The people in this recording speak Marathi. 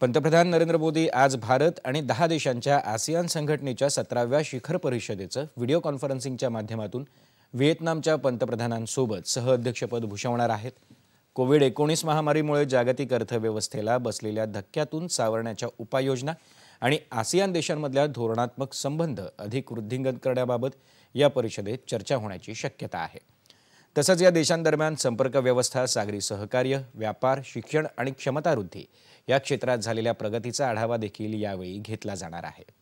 पंतप्रधान नरेंद्र मोदी आज भारत आणि दहा देशांच्या आसियान संघटनेच्या सतराव्या शिखर परिषदेचं व्हिडिओ कॉन्फरन्सिंगच्या माध्यमातून व्हिएतनामच्या पंतप्रधानांसोबत सहअध्यक्षपद भूषवणार आहेत कोविड एकोणीस महामारीमुळे जागतिक अर्थव्यवस्थेला बसलेल्या धक्क्यातून सावरण्याच्या उपाययोजना आणि आसियान देशांमधल्या धोरणात्मक संबंध अधिक वृद्धिंगत करण्याबाबत या परिषदेत चर्चा होण्याची शक्यता आहे तसंच या देशांदरम्यान संपर्क व्यवस्था सागरी सहकार्य व्यापार शिक्षण आणि क्षमतावृद्धी या क्षेत्रात झालेल्या प्रगतीचा आढावा देखील यावेळी घेतला जाणार आहे